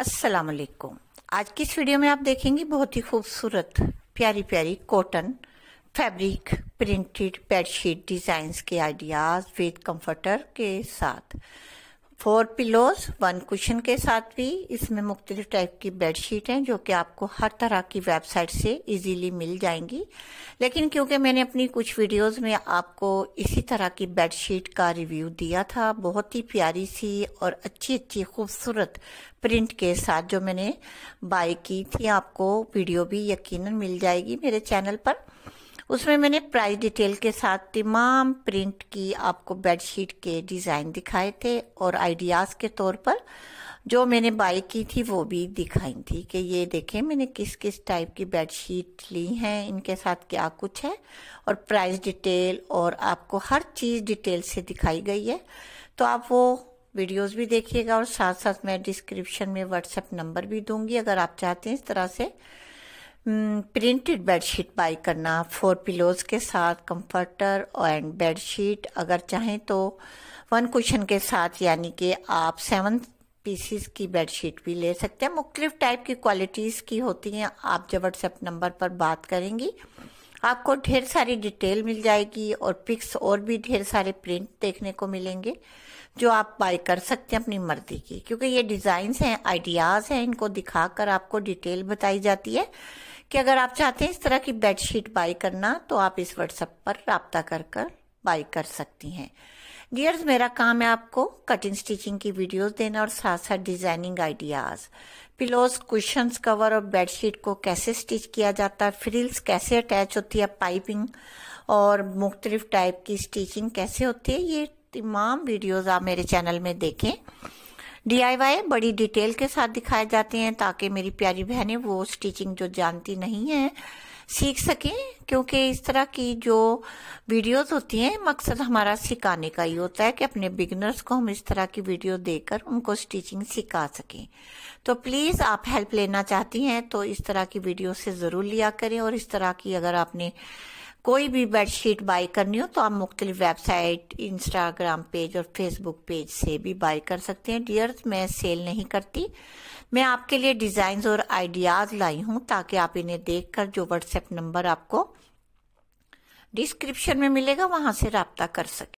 अस्सलाम वालेकुम आज की इस वीडियो में आप देखेंगे बहुत ही खूबसूरत प्यारी प्यारी cotton fabric printed bedsheet design के आइडियाज़ विद कंफर्टर के साथ फोर पिलोज वन कुशन के साथ भी इसमें मुख्तलिफ टाइप की बेड शीट हैं जो कि आपको हर तरह की वेबसाइट से इजीली मिल जाएंगी लेकिन क्योंकि मैंने अपनी कुछ वीडियोस में आपको इसी तरह की बेड शीट का रिव्यू दिया था बहुत ही प्यारी सी और अच्छी अच्छी खूबसूरत प्रिंट के साथ जो मैंने बाय की थी आपको वीडियो भी यकीन मिल जाएगी मेरे चैनल पर उसमें मैंने प्राइस डिटेल के साथ तमाम प्रिंट की आपको बेडशीट के डिज़ाइन दिखाए थे और आइडियाज़ के तौर पर जो मैंने बाय की थी वो भी दिखाई थी कि ये देखें मैंने किस किस टाइप की बेडशीट ली हैं इनके साथ क्या कुछ है और प्राइस डिटेल और आपको हर चीज़ डिटेल से दिखाई गई है तो आप वो वीडियोस भी देखिएगा और साथ साथ मैं डिस्क्रिप्शन में व्हाट्सएप नंबर भी दूंगी अगर आप चाहते हैं इस तरह से प्रिंटेड बेडशीट बाई करना फोर पिलोज के साथ कंफर्टर एंड बेडशीट अगर चाहें तो वन कुशन के साथ यानी कि आप सेवन पीसीस की बेडशीट भी ले सकते हैं मुख्तलिफ टाइप की क्वालिटीज़ की होती हैं आप जब व्हाट्सएप नंबर पर बात करेंगी आपको ढेर सारी डिटेल मिल जाएगी और पिक्स और भी ढेर सारे प्रिंट देखने को मिलेंगे जो आप बाई कर सकते हैं अपनी मर्जी की क्योंकि ये डिजाइन हैं आइडियाज़ हैं इनको दिखाकर आपको डिटेल बताई जाती है कि अगर आप चाहते हैं इस तरह की बेडशीट बाई करना तो आप इस व्हाट्सएप पर रबता कर कर बाई कर सकती हैं डियर्स मेरा काम है आपको कटिंग स्टिचिंग की वीडियोस देना और साथ साथ designing ideas pillows cushion cover और बेडशीट को कैसे स्टिच किया जाता है फ्रिल्स कैसे अटैच होती है पाइपिंग और मुख्तलिफ टाइप की स्टिचिंग कैसे होती है ये तमाम वीडियोज आप मेरे चैनल में देखें डीआईवाई बड़ी डिटेल के साथ दिखाए जाते हैं ताकि मेरी प्यारी बहनें वो स्टिचिंग जो जानती नहीं है सीख सकें क्योंकि इस तरह की जो वीडियोस होती हैं मकसद हमारा सिखाने का ही होता है कि अपने बिगनर्स को हम इस तरह की वीडियो देकर उनको स्टिचिंग सिखा सकें तो प्लीज़ आप हेल्प लेना चाहती हैं तो इस तरह की वीडियो से ज़रूर लिया करें और इस तरह की अगर आपने कोई भी बेडशीट बाई करनी हो तो आप मुख्तलिफ वेबसाइट इंस्टाग्राम पेज और फेसबुक पेज से भी बाय कर सकते हैं डियर्स मैं सेल नहीं करती मैं आपके लिए डिज़ाइन और आइडियाज़ लाई हूं ताकि आप इन्हें देख कर जो व्हाट्सएप नंबर आपको डिस्क्रिप्शन में मिलेगा वहां से रबता कर सके